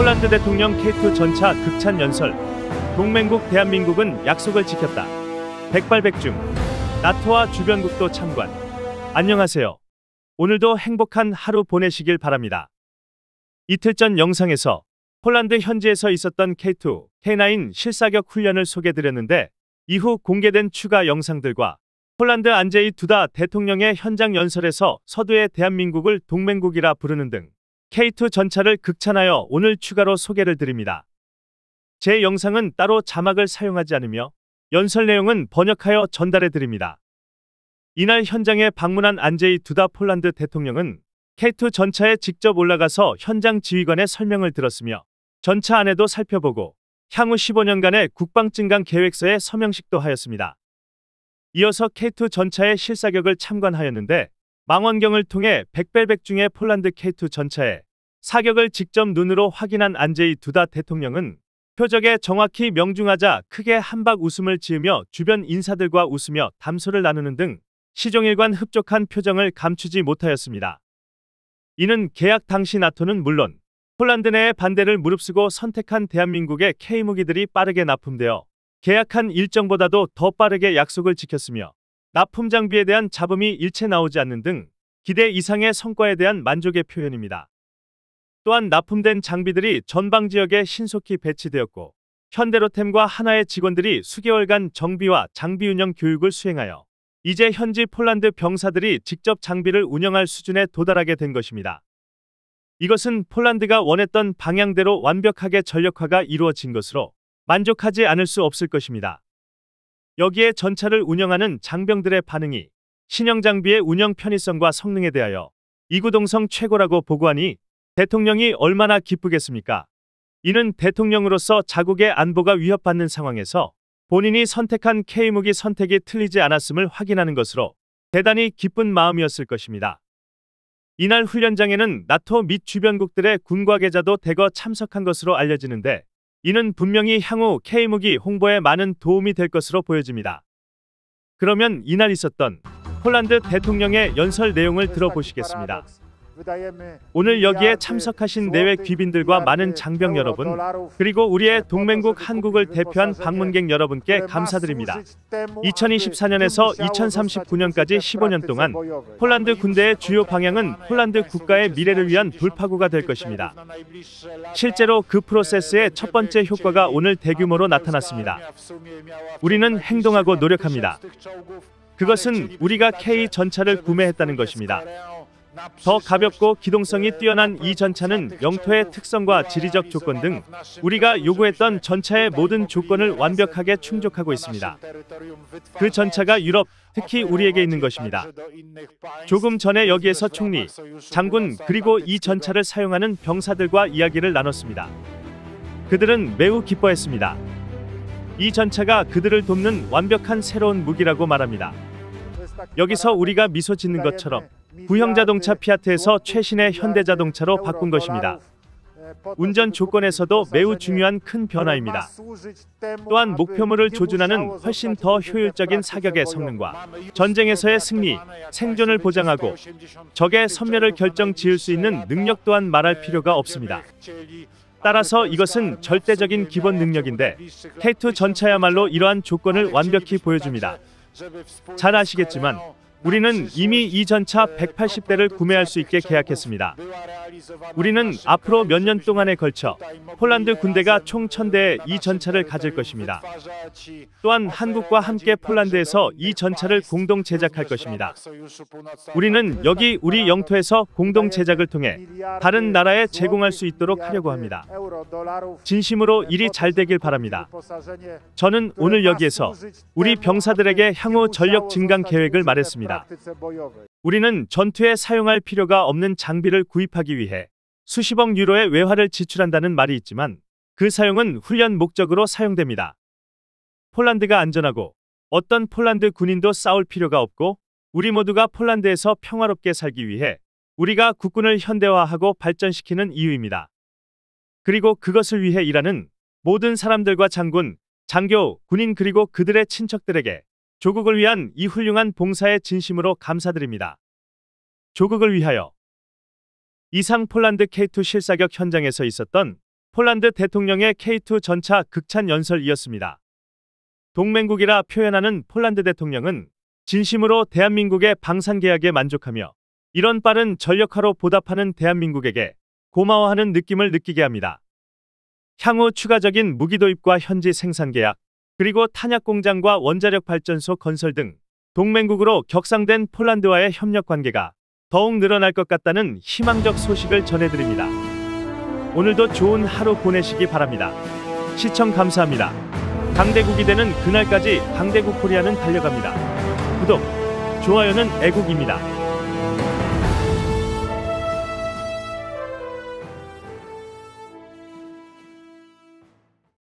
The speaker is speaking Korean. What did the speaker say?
폴란드 대통령 K2 전차 극찬 연설. 동맹국 대한민국은 약속을 지켰다. 백발백중. 나토와 주변국도 참관. 안녕하세요. 오늘도 행복한 하루 보내시길 바랍니다. 이틀 전 영상에서 폴란드 현지에서 있었던 K2, K9 실사격 훈련을 소개드렸는데 이후 공개된 추가 영상들과 폴란드 안제이 두다 대통령의 현장 연설에서 서두에 대한민국을 동맹국이라 부르는 등 K2 전차를 극찬하여 오늘 추가로 소개를 드립니다. 제 영상은 따로 자막을 사용하지 않으며 연설 내용은 번역하여 전달해 드립니다. 이날 현장에 방문한 안제이 두다 폴란드 대통령은 K2 전차에 직접 올라가서 현장 지휘관의 설명을 들었으며 전차 안에도 살펴보고 향후 15년간의 국방 증강 계획서에 서명식도 하였습니다. 이어서 K2 전차의 실사격을 참관하였는데 망원경을 통해 백벨백중의 폴란드 K2 전차에 사격을 직접 눈으로 확인한 안제이 두다 대통령은 표적에 정확히 명중하자 크게 한박 웃음을 지으며 주변 인사들과 웃으며 담소를 나누는 등 시종일관 흡족한 표정을 감추지 못하였습니다. 이는 계약 당시 나토는 물론 폴란드 내의 반대를 무릅쓰고 선택한 대한민국의 K무기들이 빠르게 납품되어 계약한 일정보다도 더 빠르게 약속을 지켰으며 납품 장비에 대한 잡음이 일체 나오지 않는 등 기대 이상의 성과에 대한 만족의 표현입니다. 또한 납품된 장비들이 전방 지역에 신속히 배치되었고 현대로템과 하나의 직원들이 수개월간 정비와 장비 운영 교육을 수행하여 이제 현지 폴란드 병사들이 직접 장비를 운영할 수준에 도달하게 된 것입니다. 이것은 폴란드가 원했던 방향대로 완벽하게 전력화가 이루어진 것으로 만족하지 않을 수 없을 것입니다. 여기에 전차를 운영하는 장병들의 반응이 신형 장비의 운영 편의성과 성능에 대하여 이구동성 최고라고 보고하니 대통령이 얼마나 기쁘겠습니까? 이는 대통령으로서 자국의 안보가 위협받는 상황에서 본인이 선택한 K무기 선택이 틀리지 않았음을 확인하는 것으로 대단히 기쁜 마음이었을 것입니다. 이날 훈련장에는 나토 및 주변국들의 군과 계좌도 대거 참석한 것으로 알려지는데 이는 분명히 향후 K무기 홍보에 많은 도움이 될 것으로 보여집니다. 그러면 이날 있었던 폴란드 대통령의 연설 내용을 들어보시겠습니다. 오늘 여기에 참석하신 내외 귀빈들과 많은 장병 여러분, 그리고 우리의 동맹국 한국을 대표한 방문객 여러분께 감사드립니다. 2024년에서 2039년까지 15년 동안 폴란드 군대의 주요 방향은 폴란드 국가의 미래를 위한 돌파구가 될 것입니다. 실제로 그 프로세스의 첫 번째 효과가 오늘 대규모로 나타났습니다. 우리는 행동하고 노력합니다. 그것은 우리가 K 전차를 구매했다는 것입니다. 더 가볍고 기동성이 뛰어난 이 전차는 영토의 특성과 지리적 조건 등 우리가 요구했던 전차의 모든 조건을 완벽하게 충족하고 있습니다. 그 전차가 유럽, 특히 우리에게 있는 것입니다. 조금 전에 여기에서 총리, 장군 그리고 이 전차를 사용하는 병사들과 이야기를 나눴습니다. 그들은 매우 기뻐했습니다. 이 전차가 그들을 돕는 완벽한 새로운 무기라고 말합니다. 여기서 우리가 미소 짓는 것처럼 구형 자동차 피아트에서 최신의 현대 자동차로 바꾼 것입니다. 운전 그 조건에서도 매우 중요한 큰 변화입니다. 또한 목표물을 조준하는 훨씬 더 효율적인 사격의 성능과 전쟁에서의 승리, 생존을 보장하고 적의 선멸을 결정 지을 수 있는 능력 또한 말할 필요가 없습니다. 따라서 이것은 절대적인 기본 능력인데 K2 전차야말로 이러한 조건을 완벽히 보여줍니다. 잘 아시겠지만 우리는 이미 이 전차 180대를 구매할 수 있게 계약했습니다. 우리는 앞으로 몇 년 동안에 걸쳐 폴란드 군대가 총 1000대의 이 전차를 가질 것입니다. 또한 한국과 함께 폴란드에서 이 전차를 공동 제작할 것입니다. 우리는 여기 우리 영토에서 공동 제작을 통해 다른 나라에 제공할 수 있도록 하려고 합니다. 진심으로 일이 잘 되길 바랍니다. 저는 오늘 여기에서 우리 병사들에게 향후 전력 증강 계획을 말했습니다. 있습니다. 우리는 전투에 사용할 필요가 없는 장비를 구입하기 위해 수십억 유로의 외화를 지출한다는 말이 있지만 그 사용은 훈련 목적으로 사용됩니다. 폴란드가 안전하고 어떤 폴란드 군인도 싸울 필요가 없고 우리 모두가 폴란드에서 평화롭게 살기 위해 우리가 국군을 현대화하고 발전시키는 이유입니다. 그리고 그것을 위해 일하는 모든 사람들과 장군, 장교, 군인 그리고 그들의 친척들에게 조국을 위한 이 훌륭한 봉사에 진심으로 감사드립니다. 조국을 위하여 이상 폴란드 K2 실사격 현장에서 있었던 폴란드 대통령의 K2 전차 극찬 연설이었습니다. 동맹국이라 표현하는 폴란드 대통령은 진심으로 대한민국의 방산계약에 만족하며 이런 빠른 전력화로 보답하는 대한민국에게 고마워하는 느낌을 느끼게 합니다. 향후 추가적인 무기 도입과 현지 생산 계약, 그리고 탄약 공장과 원자력 발전소 건설 등 동맹국으로 격상된 폴란드와의 협력 관계가 더욱 늘어날 것 같다는 희망적 소식을 전해드립니다. 오늘도 좋은 하루 보내시기 바랍니다. 시청 감사합니다. 강대국이 되는 그날까지 강대국 코리아는 달려갑니다. 구독, 좋아요는 애국입니다.